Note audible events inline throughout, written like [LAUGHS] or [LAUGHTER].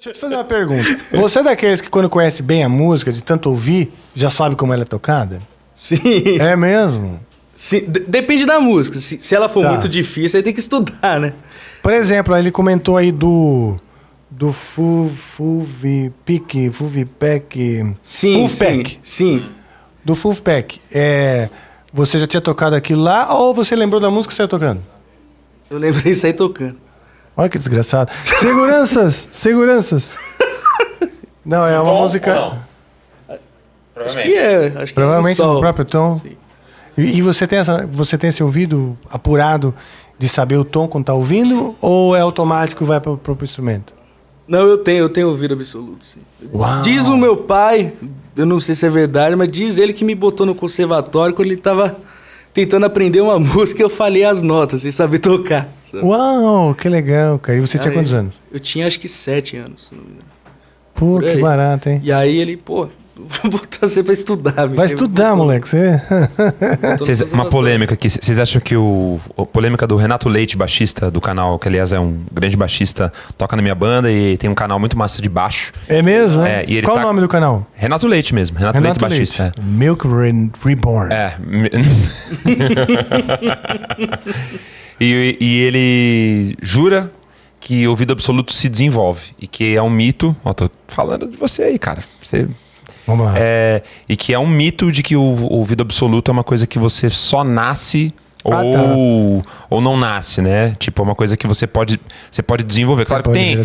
Deixa eu te fazer uma pergunta. [LAUGHS] Você é daqueles que, quando conhece bem a música, de tanto ouvir, já sabe como ela é tocada? Sim. É mesmo? Sim. Depende da música. Se, se ela for tá. muito difícil, aí tem que estudar, né? Por exemplo, ele comentou aí do. Do fu, Fuvipic, Fuvipec. Sim, Fuvpec. Sim, sim. Do Fuvpec. É, você já tinha tocado aquilo lá ou você lembrou da música que você ia tocando? Eu lembrei e saí tocando. Olha que desgraçado. Seguranças! seguranças! Não, é uma Bom, música. Não. Provavelmente. É, acho que é. Acho Provavelmente é no próprio tom. E, e, você tem essa, você tem esse ouvido apurado de saber o tom quando tá ouvindo ou é automático e vai para o próprio instrumento? Não, eu tenho, eu tenho ouvido absoluto, sim. Uau. Diz o meu pai, eu não sei se é verdade, mas diz ele que me botou no conservatório quando ele estava tentando aprender uma [LAUGHS] música, eu falei as notas sem saber tocar. Sabe? Uau, que legal, cara. E você tinha quantos anos? Eu tinha acho que sete anos, se não me engano. Pô, que barato, hein? E aí ele, pô, [LAUGHS] Vou botar você pra estudar. Vai estudar, moleque. Você... É. Cês, uma polêmica aqui. Vocês acham que o... polêmica do Renato Leite, baixista do canal, que aliás é um grande baixista, toca na minha banda e tem um canal muito massa de baixo. É mesmo? É, é? Qual tá... o nome do canal? Renato Leite mesmo. Renato, Renato Leite, Leite, baixista. É. Milk Re Reborn. É. [LAUGHS] e, e ele jura que o ouvido absoluto se desenvolve e que é um mito. Ó, tô falando de você aí, cara. Você Vamos lá. É, e que é um mito de que o ouvido absoluto é uma coisa que você só nasce ah, tá. ou, tá. ou não nasce, né? Tipo, é uma coisa que você pode, você pode desenvolver. Claro que tem.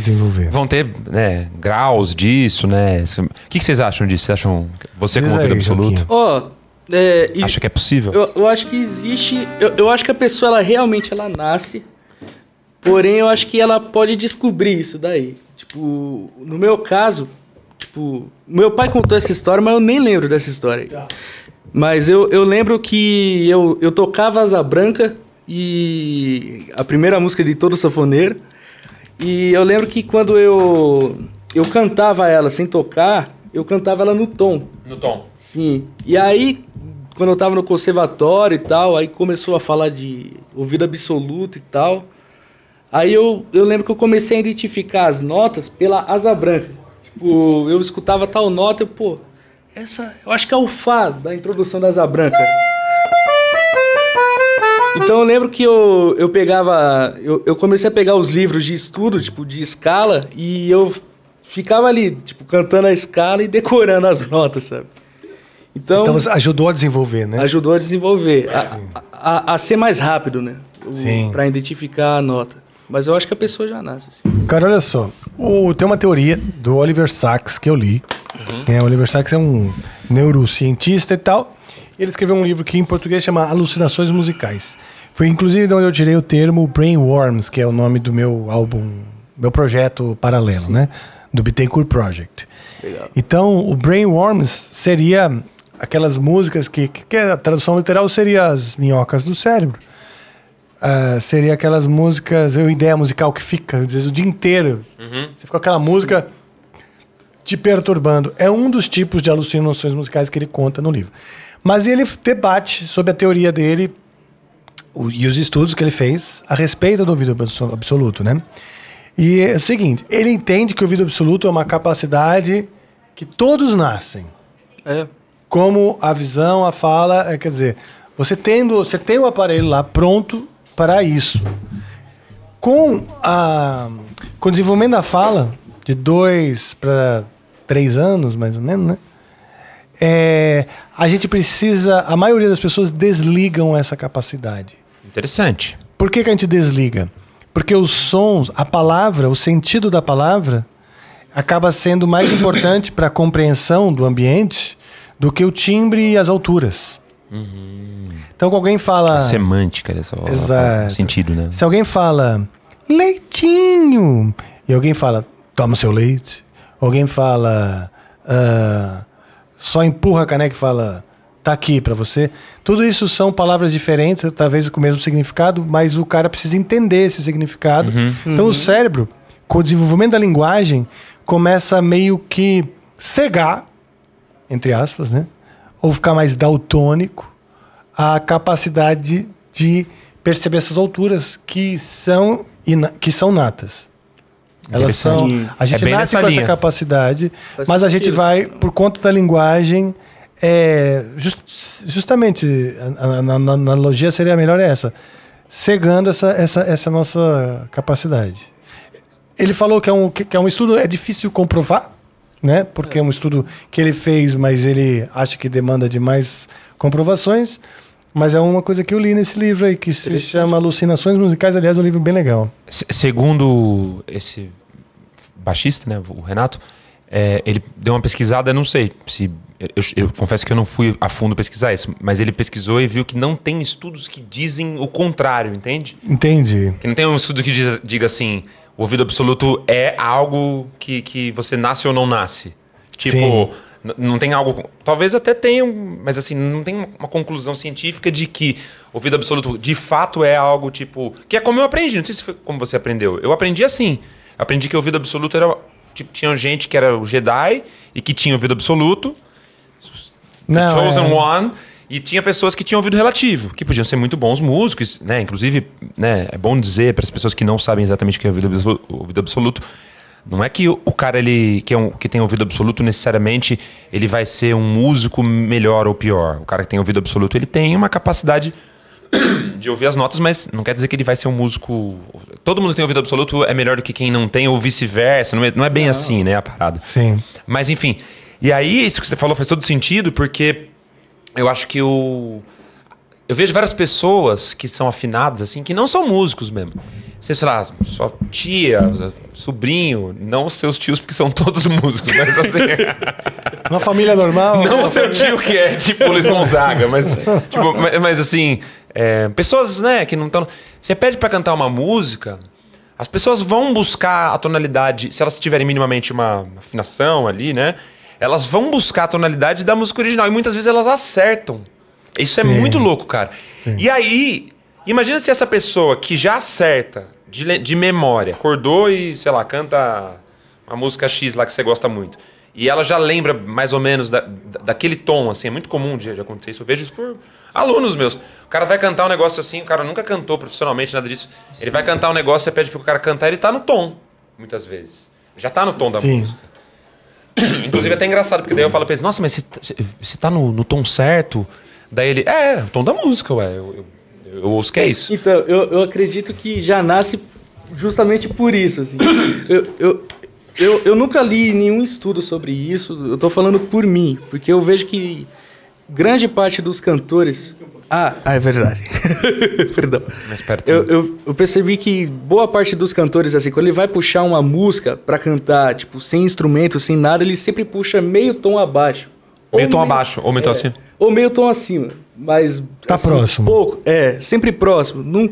Vão ter né, graus disso, né? O que, que vocês acham disso? Vocês acham. Você Diz como ouvido absoluto? é, acha que é possível? Eu, eu acho que existe. Eu, eu, acho que a pessoa ela realmente ela nasce. Porém, eu acho que ela pode descobrir isso daí. Tipo, no meu caso, Tipo, meu pai contou essa história, mas eu nem lembro dessa história. Mas eu, eu lembro que eu, eu tocava Asa Branca e a primeira música de todo safoneiro. E eu lembro que quando eu eu cantava ela sem tocar, eu cantava ela no tom. No tom. Sim. E aí quando eu tava no conservatório e tal, aí começou a falar de ouvido absoluto e tal. Aí eu, eu lembro que eu comecei a identificar as notas pela asa branca. Tipo, eu escutava tal nota, eu, pô, essa. Eu acho que é o Fá da introdução da Asa Branca. Então eu lembro que eu, eu pegava. Eu, eu comecei a pegar os livros de estudo, tipo, de escala, e eu ficava ali, tipo, cantando a escala e decorando as notas, sabe? Então, então ajudou a desenvolver, né? Ajudou a desenvolver, a, a, a, a ser mais rápido, né? Para identificar a nota. Mas eu acho que a pessoa já nasce assim. Cara, olha só. O, tem uma teoria do Oliver Sacks que eu li. Uhum. É, o Oliver Sacks é um neurocientista e tal. Ele escreveu um livro que em português chama Alucinações Musicais. Foi inclusive de onde eu tirei o termo Brainworms, que é o nome do meu álbum, meu projeto paralelo, Sim. né? Do Bittencourt Project. Legal. Então, o Brainworms seria aquelas músicas que, que a tradução literal seria as minhocas do cérebro. Uh, seria aquelas músicas, eu ideia musical que fica, às vezes o dia inteiro. Uhum. Você fica com aquela música te perturbando. É um dos tipos de alucinações musicais que ele conta no livro. Mas ele debate sobre a teoria dele o, e os estudos que ele fez a respeito do ouvido absoluto, né? E é o seguinte, ele entende que o ouvido absoluto é uma capacidade que todos nascem. É. Como a visão, a fala, é, quer dizer, você tendo, você tem o aparelho lá pronto, para isso. Com, a, com o desenvolvimento da fala, de dois para três anos, mais ou menos, né? É, a gente precisa. A maioria das pessoas desligam essa capacidade. Interessante. Por que, que a gente desliga? Porque os sons, a palavra, o sentido da palavra, acaba sendo mais importante para a compreensão do ambiente do que o timbre e as alturas. Então, quando alguém fala. A semântica dessa palavra. Exato. Sentido, né? Se alguém fala leitinho, e alguém fala toma seu leite, alguém fala uh, só empurra a caneca e fala tá aqui para você. Tudo isso são palavras diferentes, talvez com o mesmo significado, mas o cara precisa entender esse significado. Uhum. Então, uhum. o cérebro, com o desenvolvimento da linguagem, começa a meio que cegar, entre aspas, né? ou ficar mais daltônico, a capacidade de perceber essas alturas que são, que são natas. Elas são. A gente é nasce com linha. essa capacidade, Faz mas sentido. a gente vai, por conta da linguagem, é, just, justamente a, a, a, a, analogia seria melhor é essa, cegando essa, essa, essa nossa capacidade. Ele falou que é um, que, que é um estudo, é difícil comprovar, né? Porque é um estudo que ele fez, mas ele acha que demanda de mais comprovações. Mas é uma coisa que eu li nesse livro aí, que se chama Alucinações Musicais. Aliás, é um livro bem legal. segundo esse baixista, né, o Renato, é, ele deu uma pesquisada, não sei se eu, eu, confesso que eu não fui a fundo pesquisar isso, mas ele pesquisou e viu que não tem estudos que dizem o contrário, entende? Entendi. Que não tem um estudo que diz, diga assim: o ouvido absoluto é algo que, que você nasce ou não nasce. Tipo, Sim. não tem algo. Talvez até tenha, mas assim, não tem uma conclusão científica de que o ouvido absoluto de fato é algo tipo. Que é como eu aprendi, não sei se foi como você aprendeu. Eu aprendi assim. Aprendi que o ouvido absoluto era. Tipo, tinha gente que era o Jedi e que tinha ouvido absoluto não, The Chosen é... One. E tinha pessoas que tinham ouvido relativo, que podiam ser muito bons músicos, né? Inclusive, né, é bom dizer para as pessoas que não sabem exatamente o que é ouvido, ouvido absoluto. Não é que o cara ele, que, é um, que tem ouvido absoluto necessariamente ele vai ser um músico melhor ou pior. O cara que tem ouvido absoluto ele tem uma capacidade [COUGHS] de ouvir as notas, mas não quer dizer que ele vai ser um músico. Todo mundo que tem ouvido absoluto é melhor do que quem não tem, ou vice-versa. Não, é, não, é, bem não. assim, né, a parada. Sim. Mas enfim, e aí, isso que você falou faz todo sentido, porque eu acho que o. Eu vejo várias pessoas que são afinadas, assim, que não são músicos mesmo. sei lá, sua tia, sobrinho, não os seus tios, porque são todos [LAUGHS] músicos, mas assim. [LAUGHS] Uma família normal. Não o seu família... tio que é tipo Luiz Gonzaga, mas, [LAUGHS] tipo, mas assim, é, pessoas, né, que não estão. Você pede para cantar uma música, as pessoas vão buscar a tonalidade, se elas tiverem minimamente uma afinação ali, né? elas vão buscar a tonalidade da música original. E muitas vezes elas acertam. Isso é Sim. é muito louco, cara. Sim. E aí, imagina se essa pessoa que já acerta de, de memória, acordou e, sei lá, canta uma música X lá que você gosta muito. E ela já lembra mais ou menos da, daquele tom, assim. É muito comum de, de acontecer isso. Eu vejo isso por alunos meus. O cara vai cantar um negócio assim, o cara nunca cantou profissionalmente, nada disso. Sim. Ele vai cantar um negócio, você pede pro cara cantar, ele tá no tom, muitas vezes. Já tá no tom da Sim. música. [CLEARS THROAT] Inclusive é até engraçado, porque daí eu falo pra eles, nossa, mas tá, você tá no, no, tom certo? Daí ele, é, o tom da música, ué. Eu, eu, eu ouço que é isso. Então, eu, eu acredito que já nasce justamente por isso, assim. [CLEARS THROAT] eu, eu, eu, eu nunca li nenhum estudo sobre isso, eu tô falando por mim, porque eu vejo que grande parte dos cantores. Ah, ah é verdade. [LAUGHS] Perdão. Mais perto. Eu, eu, eu, percebi que boa parte dos cantores, assim, quando ele vai puxar uma música para cantar, tipo, sem instrumento, sem nada, ele sempre puxa meio tom abaixo. Meio tom abaixo, ou meio tom é, acima. Ou meio tom acima. Mas. Tá assim, próximo. Pouco, é, sempre próximo.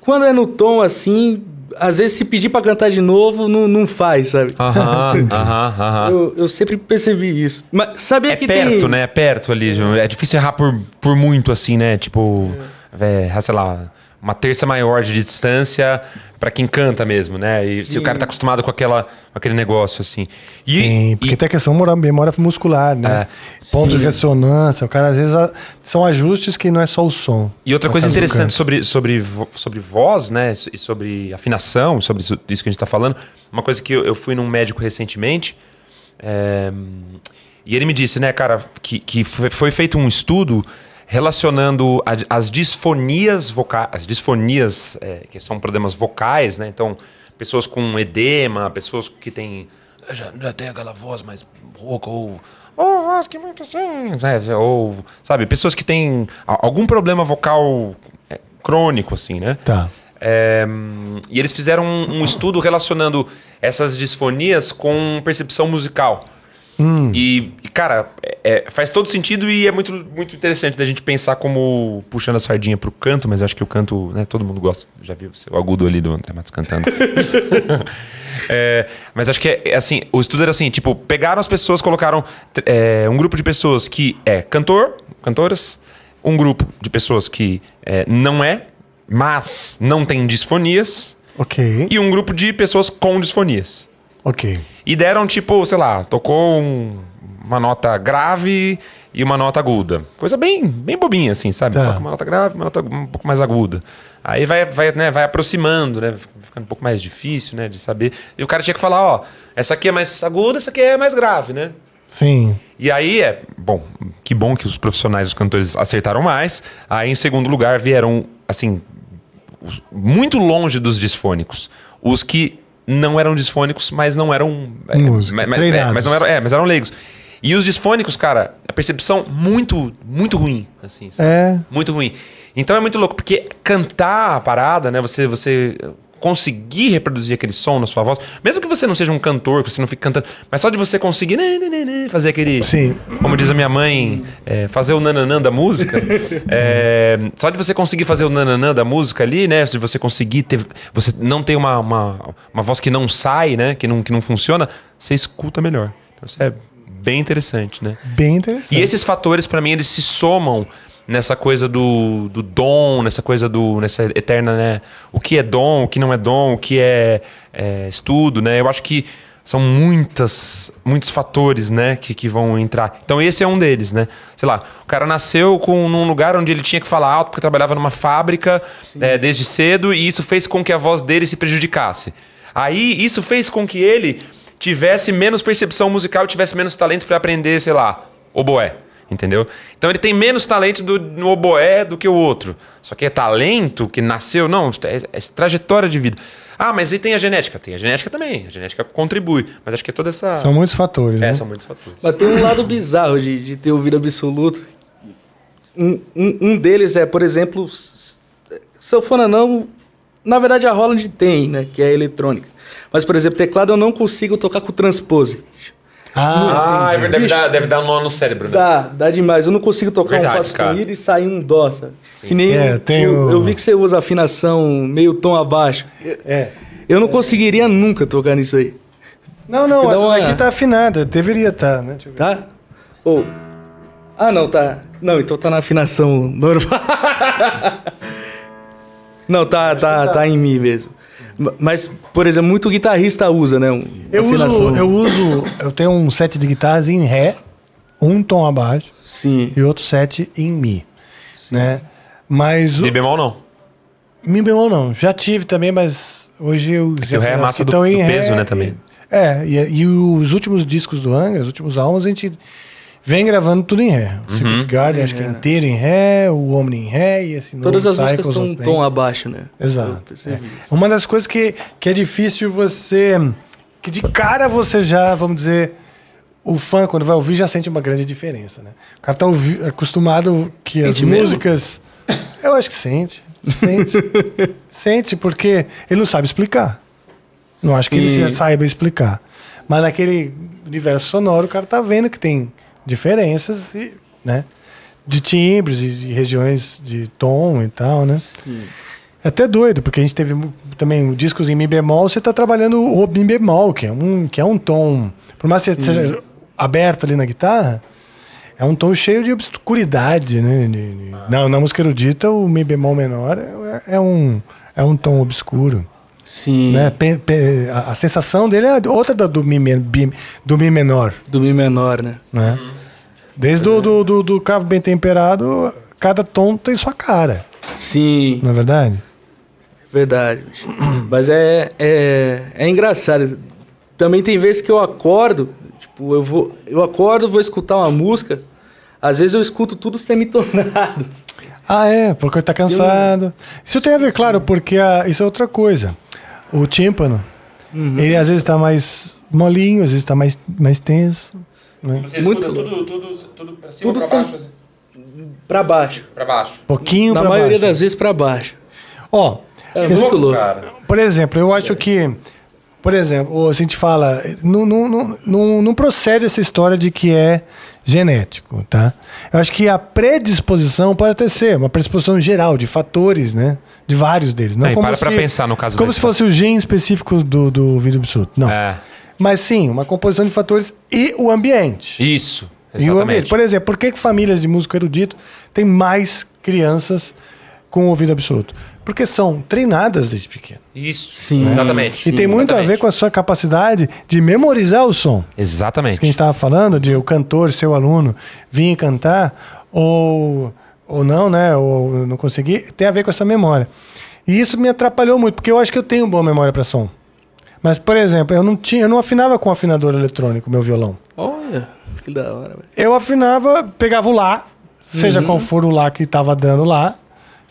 quando é no tom assim, às vezes, se pedir para cantar de novo, não, não faz, sabe? Aham, [LAUGHS] aham, aham. Eu, eu sempre percebi isso. Mas sabia é que perto, tem... né? É perto ali. É difícil errar por, por muito, assim, né? Tipo, é. É, sei lá uma terça maior de distância para quem canta mesmo, né? E Sim. se o cara tá acostumado com aquela, aquele negócio, assim. E, Sim, porque e... tem a questão da memória muscular, né? É. Ponto Sim. de ressonância. O cara, às vezes, são ajustes que não é só o som. E outra é coisa interessante sobre, sobre, sobre voz, né? E sobre afinação, sobre isso, que a gente tá falando. Uma coisa que eu, eu fui num médico recentemente. É... E ele me disse, né, cara, que, que foi feito um estudo relacionando a, as disfonias vocais, as disfonias é, que são problemas vocais, né? Então, pessoas com edema, pessoas que têm já, já tem aquela voz mais rouca ou ou oh, que muito assim, né? ou sabe, pessoas que têm algum problema vocal é, crônico assim, né? Tá. É, e eles fizeram um, um estudo relacionando essas disfonias com percepção musical. Hum. E, cara, é, é, faz todo sentido e é muito, muito interessante da gente pensar como puxando a sardinha pro canto, mas acho que o canto, né, todo mundo gosta. Já viu o agudo ali do André Matos cantando. [LAUGHS] é, mas acho que é, é, assim, o estudo era assim, tipo, pegaram as pessoas, colocaram é, um grupo de pessoas que é cantor, cantoras, um grupo de pessoas que não é, mas não tem disfonias. Ok. E um grupo de pessoas com disfonias. Ok. E deram tipo, sei lá, tocou um, uma nota grave e uma nota aguda. Coisa bem, bem bobinha, assim, sabe? Tá. Toca uma nota grave, uma nota um pouco mais aguda. Aí vai, vai, né, vai aproximando, né? Ficando um pouco mais difícil, né? De saber. E o cara tinha que falar, ó, essa aqui é mais aguda, essa aqui é mais grave, né? Sim. E aí é. Bom, que bom que os profissionais, os cantores acertaram mais. Aí, em segundo lugar, vieram, assim, muito longe dos disfônicos. Os que não eram disfônicos, mas não eram. É, Música, é, mas, é, mas, não eram, é, mas eram leigos. E os disfônicos, cara, a percepção muito, muito ruim, assim, sabe? É. Muito ruim. Então é muito louco, porque cantar a parada, né? Você, você conseguir reproduzir aquele som na sua voz, mesmo que você não seja um cantor, que você não fique cantando, mas só de você conseguir né, né, né, fazer aquele. Sim. Como diz a minha mãe, é, fazer o nananã da música. é, só de você conseguir fazer o nananã da música ali, né? Se você conseguir ter. Você não tem uma, uma, uma voz que não sai, né? Que não, que não funciona, você escuta melhor. Então isso é bem interessante, né? Bem interessante. E esses fatores, para mim, eles se somam nessa coisa do, do dom, nessa coisa do nessa eterna, né? O que é dom, o que não é dom, o que é, é estudo, né? Eu acho que são muitas, muitos fatores, né, que, que vão entrar. Então esse é um deles, né? Sei lá, o cara nasceu com, num lugar onde ele tinha que falar alto porque trabalhava numa fábrica é, desde cedo e isso fez com que a voz dele se prejudicasse. Aí isso fez com que ele tivesse menos percepção musical, tivesse menos talento para aprender, sei lá, oboé entendeu? Então ele tem menos talento do, no oboé do que o outro. Só que é talento que nasceu, não, é, é trajetória de vida. Ah, mas e tem a genética? Tem a genética também. A genética contribui. Mas acho que é toda essa. São muitos fatores. É, né? são muitos fatores. Mas tem um lado bizarro de, de ter ouvido absoluto. Um, um, um, deles é, por exemplo, sanfona não. Na verdade, a Holland tem, né? Que é eletrônica. Mas, por exemplo, teclado eu não consigo tocar com transpose. Ah, ah Deve dar, deve dar um nó no cérebro, né? Dá, dá demais. Eu não consigo tocar verdade, um Fá sustenido e sair um Dó, sabe? Que nem. É, tem eu, o... eu vi que você usa afinação meio tom abaixo. É. Eu não é. conseguiria nunca tocar nisso aí. Não, não, essa uma... daqui tá afinada. Deveria estar, tá, né? Tá? Ou. Oh. Ah, não, tá. Não, então tá na afinação normal. [LAUGHS] não, tá, tá, tá, tá em mim mesmo. Mas, por exemplo, muito guitarrista usa, né? eu uso, eu uso, eu tenho um set de guitarras em ré, um tom abaixo, sim, e outro set em mi, sim. né? Mas mi bemol não. Mi bemol não. Já tive também, mas hoje eu é já, o ré é massa do, então, do peso, ré, né, também. é, e, e, os últimos discos do Angra, os últimos álbuns, a gente vem gravando tudo em Ré. O uhum. Secret Garden, é, acho que é inteiro em Ré, o Omni em Ré e esse Todas as músicas estão um tom abaixo, né? Exato. É. é. Uma das coisas que, que é difícil você. que de cara você já, vamos dizer. O fã, quando vai ouvir, já sente uma grande diferença, né? O cara tá ouvi, acostumado que sente as músicas. Eu acho que sente. Sente. [LAUGHS] sente, porque ele não sabe explicar. Não acho Sim. que ele saiba explicar. Mas naquele universo sonoro, o cara tá vendo que tem diferenças e, né, de timbres e de regiões de tom e tal, né? Sim. É até doido, porque a gente teve também discos em mi bemol, você está trabalhando o mi bemol, que é um, que é um tom. Por mais que seja aberto ali na guitarra, é um tom cheio de obscuridade, né? De, de, ah. na, na música erudita, o mi bemol menor é, é, é um, é um tom obscuro. Sim. Né? Pe, pe, a, a, sensação dele é outra da, do, mi, bi, do Mi menor. Do Mi menor, né? né? Uhum. Desde é. do, do, do, do cabo bem temperado, cada tom tem sua cara. Sim. Não é verdade? Verdade. Mas é, é, é engraçado. Também tem vezes que eu acordo, tipo, eu, vou, eu acordo, vou escutar uma música, às vezes eu escuto tudo semitonado. Ah, é, porque tá cansado. Eu... Isso tem a ver, Sim. claro, porque a, isso é outra coisa o tímpano, uhum. ele às vezes está mais molinho, às vezes está mais, mais tenso. Né? Você Muito... tudo, tudo, tudo para cima tudo ou para baixo? Assim? Para baixo. Para baixo. Pouquinho para baixo. Na maioria das vezes para baixo. Ó, oh, é muito louco. Por exemplo, eu acho que por exemplo, a gente fala, não, não, não, não, procede essa história de que é genético, tá? Eu acho que a predisposição pode até ser, uma predisposição geral de fatores, né? De vários deles. Não é, como para se, pra pensar no caso Como se fosse o gene específico do, do vidro absoluto. Não. É. Mas sim, uma composição de fatores e o ambiente. Isso. Exatamente. E o ambiente. Por exemplo, por que, que famílias de músico erudito têm mais crianças com o ouvido absoluto? Porque são treinadas desde pequeno. Isso. Sim. Né? Exatamente. E tem muito exatamente. a ver com a sua capacidade de memorizar o som. Exatamente. Isso que a gente estava falando, de o cantor, seu aluno, vir cantar, ou, ou não, né? Ou não conseguir, tem a ver com essa memória. E isso me atrapalhou muito, porque eu acho que eu tenho boa memória para som. Mas, por exemplo, eu não tinha, eu não afinava com afinador eletrônico meu violão. Olha, que da hora, velho. Eu afinava, pegava o lá, seja uhum. qual for o lá que estava dando lá,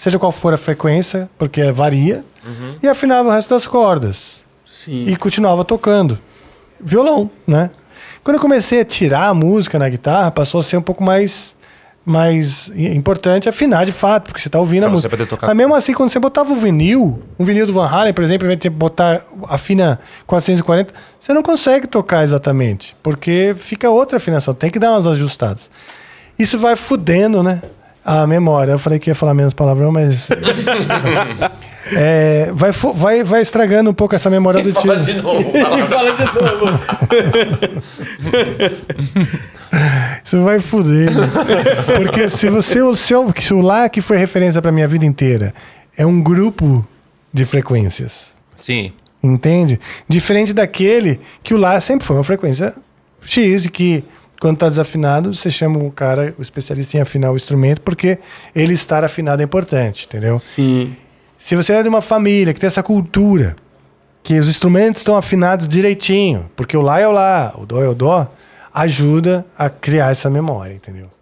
seja qual for a frequência, porque varia, uhum. e afinava o resto das cordas. Sim. E continuava tocando. Violão, né? Quando eu comecei a tirar a música na guitarra, passou a ser um pouco mais mais importante afinar de fato, porque você está ouvindo pra a música. Poder tocar. Mas mesmo assim, quando você botava o um vinil, um vinil do Van Halen, por exemplo, em botar fina 440, você não consegue tocar exatamente, porque fica outra afinação, tem que dar umas ajustadas. Isso vai fudendo, né? A memória. Eu falei que ia falar menos palavrão, mas. [LAUGHS] é, vai, vai, vai estragando um pouco essa memória Ele do fala De novo, fala de novo. [LAUGHS] Isso vai fuder. Né? Porque se você. O seu, se o lá que foi referência pra minha vida inteira é um grupo de frequências. Sim. Entende? Diferente daquele que o lá sempre foi uma frequência X, que quando está desafinado, você chama o cara, o especialista em afinar o instrumento, porque ele estar afinado é importante, entendeu? Sim. Se você é de uma família que tem essa cultura, que os instrumentos estão afinados direitinho, porque o lá é o lá, o dó é o dó, ajuda a criar essa memória, entendeu?